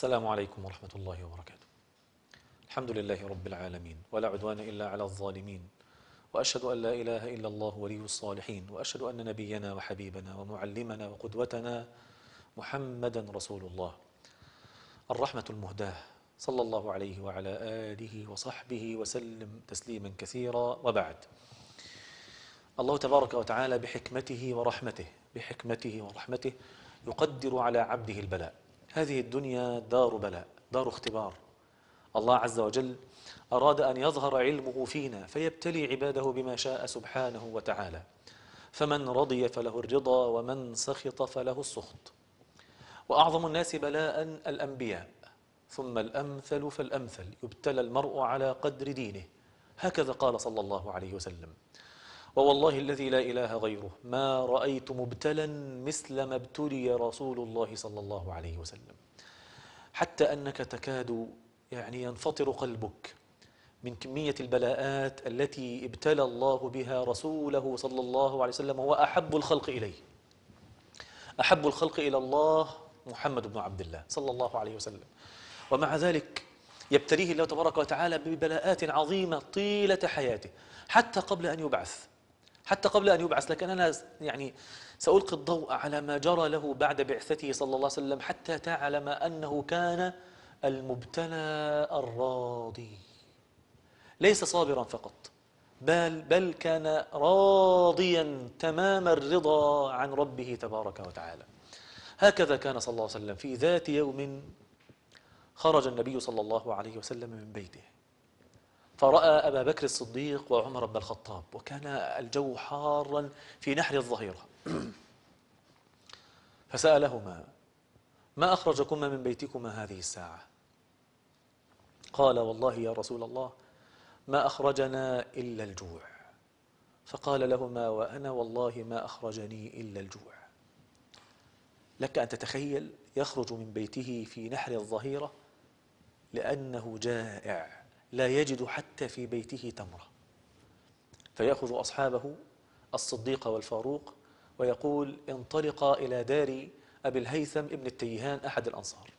السلام عليكم ورحمة الله وبركاته الحمد لله رب العالمين ولا عدوان إلا على الظالمين وأشهد أن لا إله إلا الله ولي الصالحين وأشهد أن نبينا وحبيبنا ومعلمنا وقدوتنا محمدا رسول الله الرحمة المهداة صلى الله عليه وعلى آله وصحبه وسلم تسليما كثيرا وبعد الله تبارك وتعالى بحكمته ورحمته بحكمته ورحمته يقدر على عبده البلاء هذه الدنيا دار بلاء دار اختبار الله عز وجل أراد أن يظهر علمه فينا فيبتلي عباده بما شاء سبحانه وتعالى فمن رضي فله الرضا ومن سخط فله السخط وأعظم الناس بلاء الأنبياء ثم الأمثل فالأمثل يبتلى المرء على قدر دينه هكذا قال صلى الله عليه وسلم ووالله الذي لا إله غيره ما رأيت مبتلا مثل ما ابتلي رسول الله صلى الله عليه وسلم حتى أنك تكاد يعني ينفطر قلبك من كمية البلاءات التي ابتلى الله بها رسوله صلى الله عليه وسلم هو أحب الخلق إليه أحب الخلق إلى الله محمد بن عبد الله صلى الله عليه وسلم ومع ذلك يبتليه الله تبارك وتعالى ببلاءات عظيمة طيلة حياته حتى قبل أن يبعث حتى قبل أن يبعث لكن أنا يعني سألقي الضوء على ما جرى له بعد بعثته صلى الله عليه وسلم حتى تعلم أنه كان المبتلى الراضي ليس صابرا فقط بل, بل كان راضيا تمام الرضا عن ربه تبارك وتعالى هكذا كان صلى الله عليه وسلم في ذات يوم خرج النبي صلى الله عليه وسلم من بيته فرأى أبا بكر الصديق وعمر بن الخطاب وكان الجو حارا في نحر الظهيرة فسألهما ما أخرجكما من بيتكما هذه الساعة قال والله يا رسول الله ما أخرجنا إلا الجوع فقال لهما وأنا والله ما أخرجني إلا الجوع لك أن تتخيل يخرج من بيته في نحر الظهيرة لأنه جائع لا يجد حتى في بيته تمرة فيأخذ أصحابه الصديق والفاروق ويقول انطلقا إلى دار أبي الهيثم ابن التيهان أحد الأنصار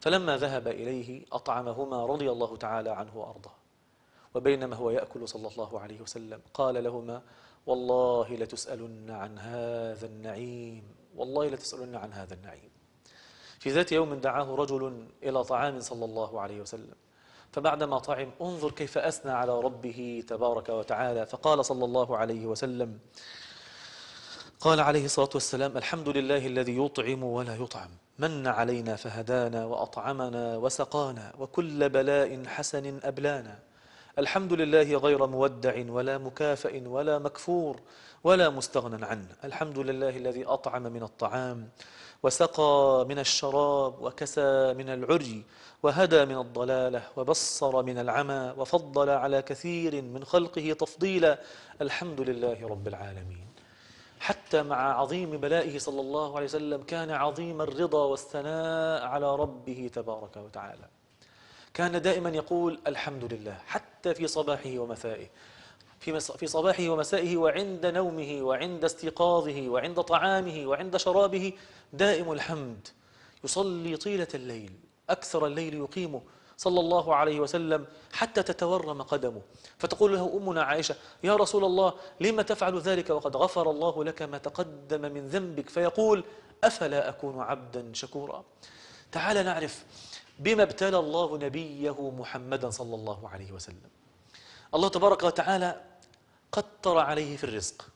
فلما ذهب إليه أطعمهما رضي الله تعالى عنه وأرضاه وبينما هو يأكل صلى الله عليه وسلم قال لهما والله لتسألن عن هذا النعيم والله لتسألن عن هذا النعيم في ذات يوم دعاه رجل إلى طعام صلى الله عليه وسلم فبعدما طعم انظر كيف أثنى على ربه تبارك وتعالى فقال صلى الله عليه وسلم قال عليه الصلاة والسلام الحمد لله الذي يطعم ولا يطعم من علينا فهدانا وأطعمنا وسقانا وكل بلاء حسن أبلانا الحمد لله غير مودع ولا مكافئ ولا مكفور ولا مستغنى عنه الحمد لله الذي أطعم من الطعام وسقى من الشراب وكسى من العري وهدى من الضلالة وبصر من العمى وفضل على كثير من خلقه تفضيلا الحمد لله رب العالمين حتى مع عظيم بلائه صلى الله عليه وسلم كان عظيم الرضا والثناء على ربه تبارك وتعالى كان دائما يقول الحمد لله حتى في صباحه ومسائه في في صباحه ومسائه وعند نومه وعند استيقاظه وعند طعامه وعند شرابه دائم الحمد يصلي طيلة الليل أكثر الليل يقيمه صلى الله عليه وسلم حتى تتورم قدمه فتقول له أمنا عائشة يا رسول الله لما تفعل ذلك وقد غفر الله لك ما تقدم من ذنبك فيقول أفلا أكون عبدا شكورا تعال نعرف بما ابتلى الله نبيه محمدا صلى الله عليه وسلم الله تبارك وتعالى قطر عليه في الرزق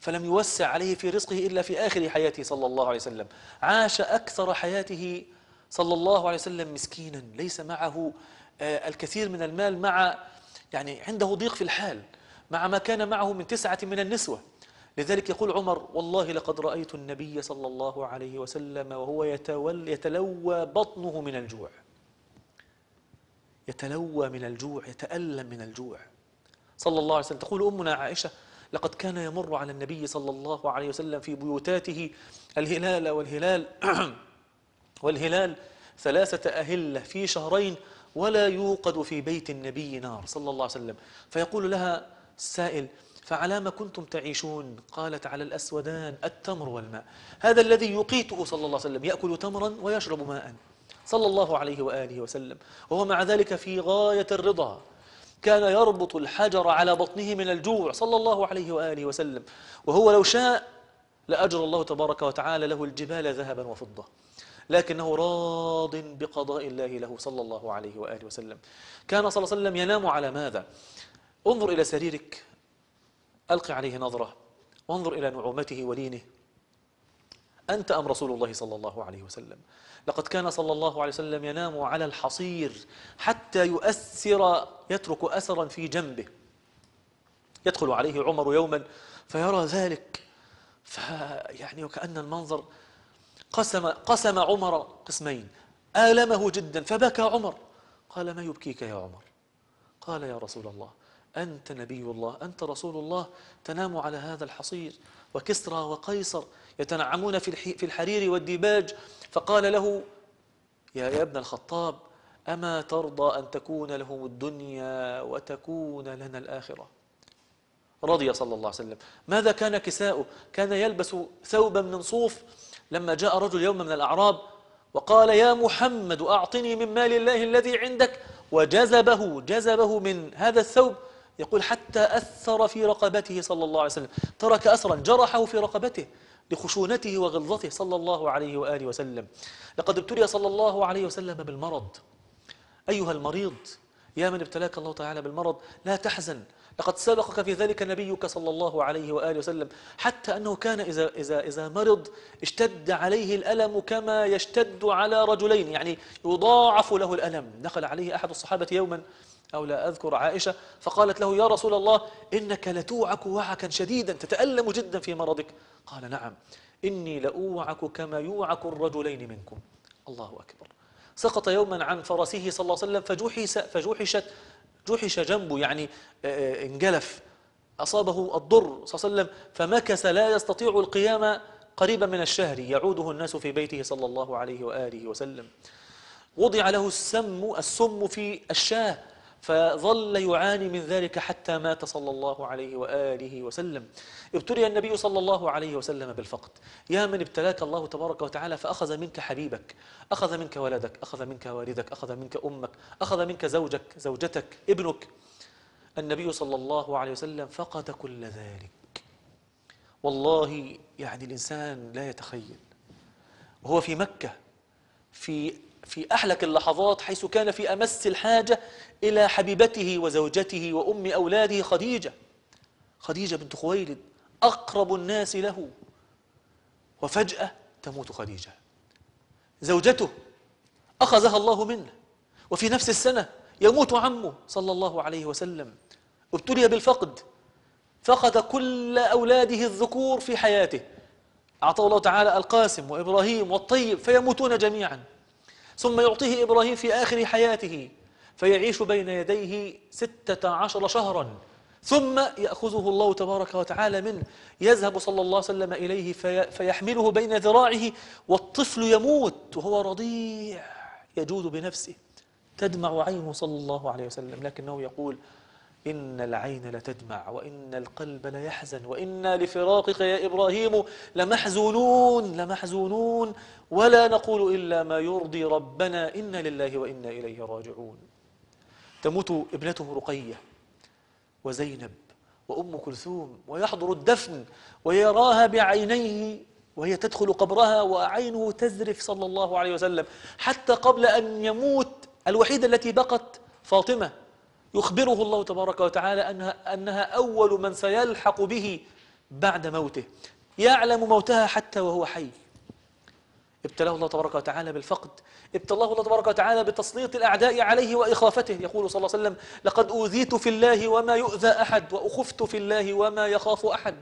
فلم يوسع عليه في رزقه إلا في آخر حياته صلى الله عليه وسلم عاش أكثر حياته صلى الله عليه وسلم مسكينا ليس معه آه، الكثير من المال مع يعني عنده ضيق في الحال مع ما كان معه من تسعة من النسوة لذلك يقول عمر والله لقد رأيت النبي صلى الله عليه وسلم وهو يتول يتلوى بطنه من الجوع يتلوى من الجوع يتألم من الجوع صلى الله عليه وسلم تقول أمنا عائشة لقد كان يمر على النبي صلى الله عليه وسلم في بيوتاته الهلال والهلال والهلال ثلاثة أهلة في شهرين ولا يوقد في بيت النبي نار صلى الله عليه وسلم فيقول لها السائل فعلى ما كنتم تعيشون قالت على الأسودان التمر والماء هذا الذي يقيته صلى الله عليه وسلم يأكل تمرا ويشرب ماء صلى الله عليه وآله وسلم وهو مع ذلك في غاية الرضا كان يربط الحجر على بطنه من الجوع صلى الله عليه وآله وسلم وهو لو شاء لأجر الله تبارك وتعالى له الجبال ذهبا وفضة لكنه راض بقضاء الله له صلى الله عليه وآله وسلم كان صلى الله عليه وسلم ينام على ماذا انظر إلى سريرك ألقي عليه نظرة وانظر إلى نعومته ولينه أنت أم رسول الله صلى الله عليه وسلم لقد كان صلى الله عليه وسلم ينام على الحصير حتى يؤثر يترك أثرا في جنبه يدخل عليه عمر يوما فيرى ذلك فيعني وكأن المنظر قسم, قسم عمر قسمين آلمه جدا فبكى عمر قال ما يبكيك يا عمر قال يا رسول الله أنت نبي الله أنت رسول الله تنام على هذا الحصير وكسرى وقيصر يتنعمون في الحرير والديباج فقال له يا ابن الخطاب أما ترضى أن تكون لهم الدنيا وتكون لنا الآخرة رضي صلى الله عليه وسلم ماذا كان كساؤه كان يلبس ثوبا من صوف لما جاء رجل يوم من الأعراب وقال يا محمد أعطني من مال الله الذي عندك وجذبه جذبه من هذا الثوب يقول حتى أثر في رقبته صلى الله عليه وسلم ترك أثرا جرحه في رقبته لخشونته وغلظته صلى الله عليه وآله وسلم لقد ابتلي صلى الله عليه وسلم بالمرض أيها المريض يا من ابتلاك الله تعالى بالمرض لا تحزن لقد سبقك في ذلك نبيك صلى الله عليه وآله وسلم حتى أنه كان إذا, إذا, إذا مرض اشتد عليه الألم كما يشتد على رجلين يعني يضاعف له الألم دخل عليه أحد الصحابة يوما أو لا أذكر عائشة فقالت له يا رسول الله إنك لتوعك وعكا شديدا تتألم جدا في مرضك قال نعم إني لأوعك كما يوعك الرجلين منكم الله أكبر سقط يوما عن فرسه صلى الله عليه وسلم فجحش فجحشت جحش جنبه يعني آه، آه، انجلف أصابه الضر صلى الله عليه وسلم فمكث لا يستطيع القيام قريبا من الشهر يعوده الناس في بيته صلى الله عليه وآله وسلم وضع له السم السم في الشاه فظل يعاني من ذلك حتى مات صلى الله عليه وآله وسلم ابتلي النبي صلى الله عليه وسلم بالفقد يا من ابتلاك الله تبارك وتعالى فأخذ منك حبيبك أخذ منك ولدك أخذ منك والدك أخذ منك أمك أخذ منك زوجك زوجتك ابنك النبي صلى الله عليه وسلم فقد كل ذلك والله يعني الإنسان لا يتخيل وهو في مكة في في أحلك اللحظات حيث كان في أمس الحاجة إلى حبيبته وزوجته وأم أولاده خديجة خديجة بنت خويلد أقرب الناس له وفجأة تموت خديجة زوجته أخذها الله منه وفي نفس السنة يموت عمه صلى الله عليه وسلم ابتلي بالفقد فقد كل أولاده الذكور في حياته أعطاه الله تعالى القاسم وإبراهيم والطيب فيموتون جميعاً ثم يعطيه إبراهيم في آخر حياته فيعيش بين يديه ستة عشر شهرا ثم يأخذه الله تبارك وتعالى منه يذهب صلى الله عليه وسلم إليه في فيحمله بين ذراعه والطفل يموت وهو رضيع يجود بنفسه تدمع عينه صلى الله عليه وسلم لكنه يقول إن العين لتدمع وإن القلب ليحزن وإنا لفراقك يا إبراهيم لمحزونون لمحزونون ولا نقول إلا ما يرضي ربنا إنا لله وإنا إليه راجعون تموت ابنته رقية وزينب وأم كلثوم ويحضر الدفن ويراها بعينيه وهي تدخل قبرها وعينه تزرف صلى الله عليه وسلم حتى قبل أن يموت الوحيدة التي بقت فاطمة يخبره الله تبارك وتعالى أنها, أنها أول من سيلحق به بعد موته يعلم موتها حتى وهو حي ابتلاه الله تبارك وتعالى بالفقد ابتلاه الله تبارك وتعالى بتسليط الأعداء عليه وإخافته يقول صلى الله عليه وسلم لقد أوذيت في الله وما يؤذى أحد وأخفت في الله وما يخاف أحد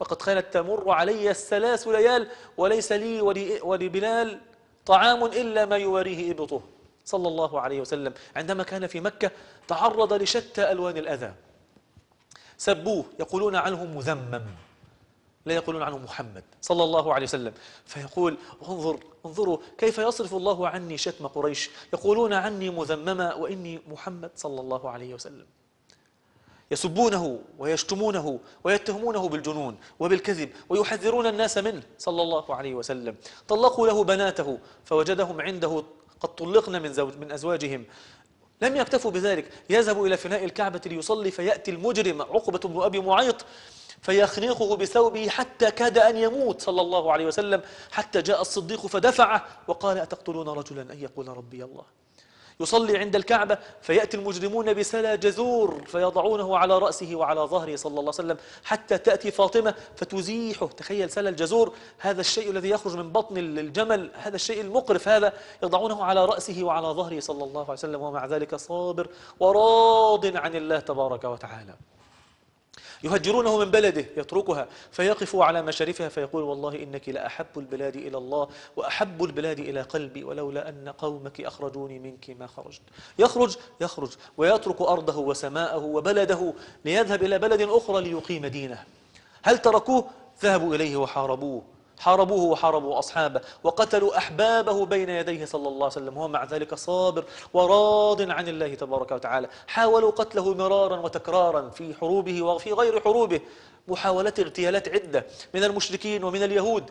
وقد كانت تمر علي الثلاث ليال وليس لي ولبلال طعام إلا ما يواريه إبطه صلى الله عليه وسلم عندما كان في مكة تعرض لشتى ألوان الأذى سبوه يقولون عنه مذمم لا يقولون عنه محمد صلى الله عليه وسلم فيقول انظر انظروا كيف يصرف الله عني شتم قريش يقولون عني مذمما وإني محمد صلى الله عليه وسلم يسبونه ويشتمونه ويتهمونه بالجنون وبالكذب ويحذرون الناس منه صلى الله عليه وسلم طلقوا له بناته فوجدهم عنده قد طلقن من, زوج من أزواجهم لم يكتفوا بذلك يذهب إلى فناء الكعبة ليصلي فيأتي المجرم عقبة بن أبي معيط فيخنقه بثوبه حتى كاد أن يموت صلى الله عليه وسلم حتى جاء الصديق فدفعه وقال أتقتلون رجلا أن يقول ربي الله يصلي عند الكعبة فيأتي المجرمون بسلا جذور فيضعونه على رأسه وعلى ظهره صلى الله عليه وسلم حتى تأتي فاطمة فتزيحه تخيل سلا الجذور هذا الشيء الذي يخرج من بطن الجمل هذا الشيء المقرف هذا يضعونه على رأسه وعلى ظهره صلى الله عليه وسلم ومع ذلك صابر وراض عن الله تبارك وتعالى يهجرونه من بلده يتركها فيقف على مشارفها فيقول والله إنك لأحب البلاد إلى الله وأحب البلاد إلى قلبي ولولا أن قومك أخرجوني منك ما خرجت يخرج يخرج ويترك أرضه وسماءه وبلده ليذهب إلى بلد أخرى ليقيم دينه هل تركوه ذهبوا إليه وحاربوه حاربوه وحاربوا أصحابه وقتلوا أحبابه بين يديه صلى الله عليه وسلم وهو مع ذلك صابر وراض عن الله تبارك وتعالى حاولوا قتله مرارا وتكرارا في حروبه وفي غير حروبه محاولات اغتيالات عدة من المشركين ومن اليهود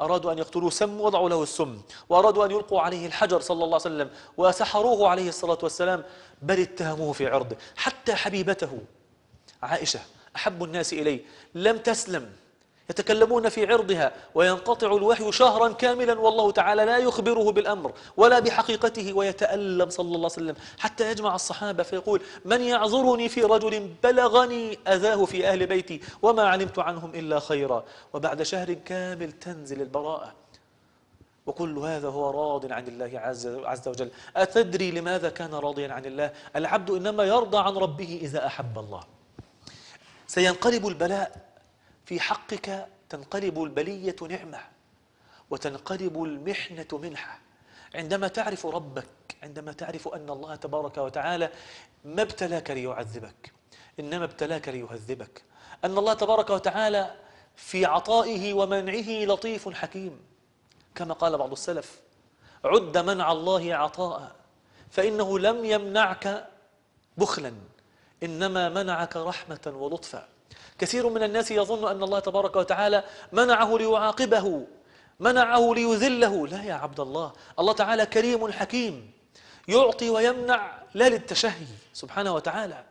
أرادوا أن يقتلوه سم وضعوا له السم وأرادوا أن يلقوا عليه الحجر صلى الله عليه وسلم وسحروه عليه الصلاة والسلام بل اتهموه في عرضه حتى حبيبته عائشة أحب الناس إليه لم تسلم يتكلمون في عرضها وينقطع الوحي شهرا كاملا والله تعالى لا يخبره بالأمر ولا بحقيقته ويتألم صلى الله عليه وسلم حتى يجمع الصحابة فيقول من يعذرني في رجل بلغني أذاه في أهل بيتي وما علمت عنهم إلا خيرا وبعد شهر كامل تنزل البراءة وكل هذا هو راض عن الله عز, عز وجل أتدري لماذا كان راضيا عن الله العبد إنما يرضى عن ربه إذا أحب الله سينقلب البلاء في حقك تنقلب البلية نعمة وتنقلب المحنة منحة عندما تعرف ربك عندما تعرف أن الله تبارك وتعالى ما ابتلاك ليعذبك إنما ابتلاك ليهذبك أن الله تبارك وتعالى في عطائه ومنعه لطيف حكيم كما قال بعض السلف عد منع الله عطاء فإنه لم يمنعك بخلا إنما منعك رحمة ولطفا كثير من الناس يظن أن الله تبارك وتعالى منعه ليعاقبه منعه ليذله لا يا عبد الله الله تعالى كريم حكيم يعطي ويمنع لا للتشهي سبحانه وتعالى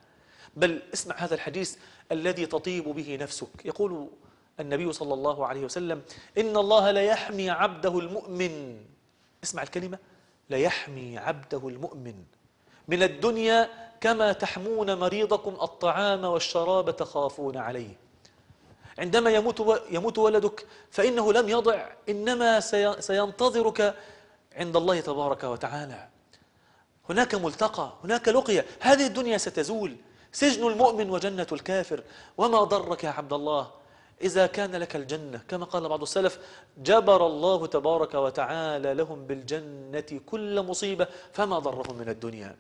بل اسمع هذا الحديث الذي تطيب به نفسك يقول النبي صلى الله عليه وسلم إن الله ليحمي عبده المؤمن اسمع الكلمة ليحمي عبده المؤمن من الدنيا كما تحمون مريضكم الطعام والشراب تخافون عليه عندما يموت, يموت ولدك فإنه لم يضع إنما سينتظرك عند الله تبارك وتعالى هناك ملتقى هناك لقية هذه الدنيا ستزول سجن المؤمن وجنة الكافر وما ضرك يا عبد الله إذا كان لك الجنة كما قال بعض السلف جبر الله تبارك وتعالى لهم بالجنة كل مصيبة فما ضرهم من الدنيا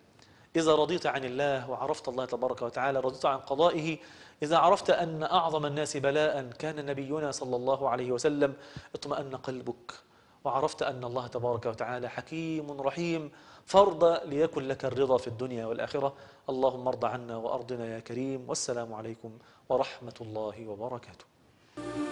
إذا رضيت عن الله وعرفت الله تبارك وتعالى رضيت عن قضائه إذا عرفت أن أعظم الناس بلاء كان نبينا صلى الله عليه وسلم اطمأن قلبك وعرفت أن الله تبارك وتعالى حكيم رحيم فرض ليكن لك الرضا في الدنيا والآخرة اللهم ارض عنا وأرضنا يا كريم والسلام عليكم ورحمة الله وبركاته